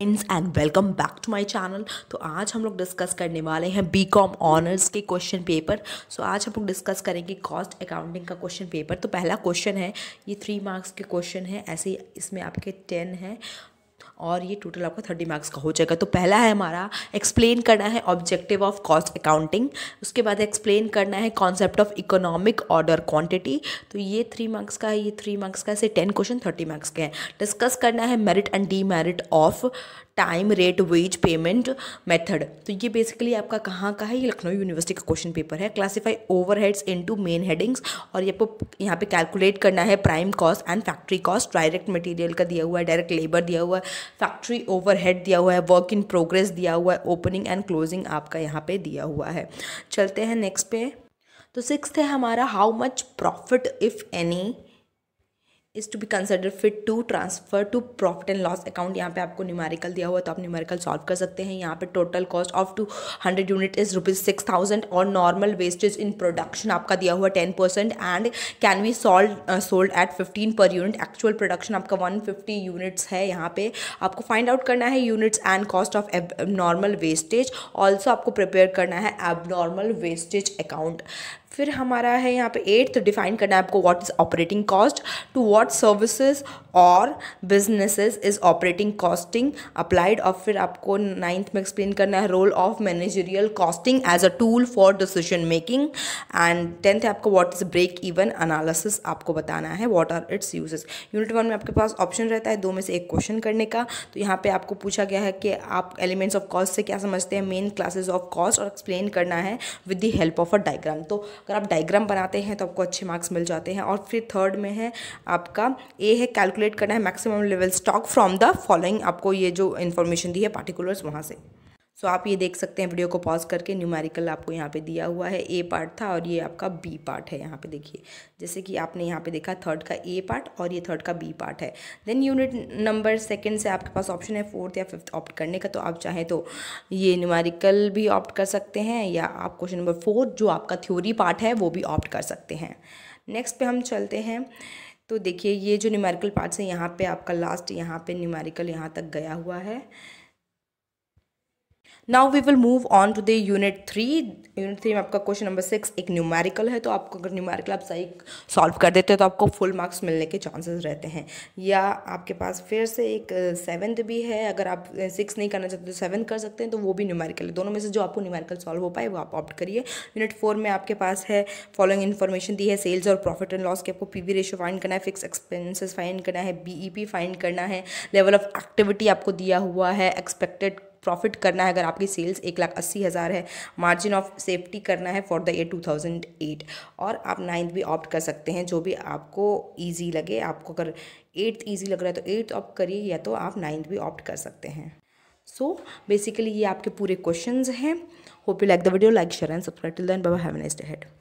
friends and welcome back to my channel तो आज हम लोग डिस्कस करने वाले हैं बी कॉम ऑनर्स के क्वेश्चन पेपर सो आज हम लोग डिस्कस करेंगे कॉस्ट अकाउंटिंग का क्वेश्चन पेपर तो पहला क्वेश्चन है ये थ्री मार्क्स के क्वेश्चन है ऐसे इसमें आपके टेन हैं और ये टोटल आपका थर्टी मार्क्स का हो जाएगा तो पहला है हमारा एक्सप्लेन करना है ऑब्जेक्टिव ऑफ कॉस्ट अकाउंटिंग उसके बाद एक्सप्लेन करना है concept of economic order quantity तो ये थ्री मार्क्स का है ये थ्री मार्क्स का ऐसे टेन क्वेश्चन थर्टी मार्क्स के हैं डिस्कस करना है merit and demerit of time rate wage payment method तो ये बेसिकली आपका कहाँ का है ये लखनऊ यूनिवर्सिटी का क्वेश्चन पेपर है classify overheads into main headings और ये आपको यहाँ पे कैलकुलेट करना है prime cost and factory cost direct material का दिया हुआ है डायरेक्ट लेबर दिया हुआ है फैक्ट्री ओवरहेड दिया हुआ है वर्क इन प्रोग्रेस दिया हुआ है ओपनिंग एंड क्लोजिंग आपका यहाँ पे दिया हुआ है चलते हैं नेक्स्ट पे तो सिक्स है हमारा how much profit if any is to be consider fit to transfer to profit and loss account यहाँ पे आपको न्यूमेरिकल दिया हुआ तो आप न्यूमेरिकल सॉल्व कर सकते हैं यहाँ पे total cost of two hundred unit is rupees six thousand और नॉर्मल वेस्टेज इन प्रोडक्शन आपका दिया हुआ ten percent and can be sold sold at fifteen per unit actual production आपका वन फिफ्टी यूनिट्स है यहाँ पे आपको फाइंड आउट करना है units and cost of normal wastage also आपको प्रिपेयर करना है एब नॉर्मल वेस्टेज अकाउंट फिर हमारा है यहाँ पे एट तो डिफाइन करना है आपको what is operating cost to what services और businesses is operating costing applied और फिर आपको नाइन्थ में एक्सप्लेन करना है role of managerial costing as a tool for decision making and tenth है आपको what is break even analysis आपको बताना है what are its uses unit one में आपके पास ऑप्शन रहता है दो में से एक क्वेश्चन करने का तो यहाँ पर आपको पूछा गया है कि आप एलिमेंट्स ऑफ कॉस्ट से क्या समझते हैं मेन क्लासेज ऑफ कॉस्ट और एक्सप्लेन करना है with the help of a diagram तो अगर आप डाइग्राम बनाते हैं तो आपको अच्छे मार्क्स मिल जाते हैं और फिर थर्ड में है आपका ए है कैलकुलेट करना है maximum level stock from the following आपको ये जो इन्फॉर्मेशन दी है पार्टिकुलर्स वहाँ से सो आप ये देख सकते हैं वीडियो को पॉज करके न्यूमेरिकल आपको यहाँ पे दिया हुआ है ए पार्ट था और ये आपका बी पार्ट है यहाँ पे देखिए जैसे कि आपने यहाँ पे देखा थर्ड का ए पार्ट और ये थर्ड का बी पार्ट है देन यूनिट नंबर सेकंड से आपके पास ऑप्शन है फोर्थ या फिफ्थ ऑप्ट करने का तो आप चाहें तो ये न्यूमेरिकल भी ऑप्ट कर सकते हैं या आप क्वेश्चन नंबर फोर्थ जो आपका थ्योरी पार्ट है वो भी ऑप्ट कर सकते हैं नेक्स्ट पे हम चलते हैं तो देखिए ये जो न्यूमेरिकल पार्ट्स हैं यहाँ पे आपका लास्ट यहाँ पे न्यूमेरिकल यहाँ तक गया हुआ है now we will move on to the unit three unit three में आपका क्वेश्चन नंबर सिक्स एक न्यूमेरिकल है तो आपको अगर न्यूमेरिकल आप सही सॉल्व कर देते हो तो आपको फुल मार्क्स मिलने के चांसेस रहते हैं या आपके पास फिर से एक सेवन्थ भी है अगर आप सिक्स नहीं करना चाहते तो सेवन कर सकते हैं तो वो भी न्यूमेरिकल है दोनों में से जो आपको न्यूमेरिकल सॉल्व हो पाए वो आप ऑप्ट करिए यूनिट फोर में आपके पास है फॉलोइंग इन्फॉर्मेशन दी है सेल्स और प्रॉफिट एंड लॉस के आपको पी रेशियो फाइंड करना है फिक्स एक्सपेंसिस फाइंड करना है बी ई पी फाइंड करना है लेवल ऑफ एक्टिविटी आपको दिया हुआ है एक्सपेक्टेड प्रॉफिट करना है अगर आपकी सेल्स एक लाख अस्सी हज़ार है मार्जिन ऑफ सेफ्टी करना है for the year two thousand eight और आप नाइन्थ भी ऑप्ट कर सकते हैं जो भी आपको ईजी लगे आपको अगर एट्थ ईजी लग रहा है तो एट्थ ऑप्ट करिए या तो आप नाइन्थ भी ऑप्ट कर सकते हैं सो so, बेसिकली ये आपके पूरे क्वेश्चंस हैं hope you like the video like share and subscribe till then bye have next head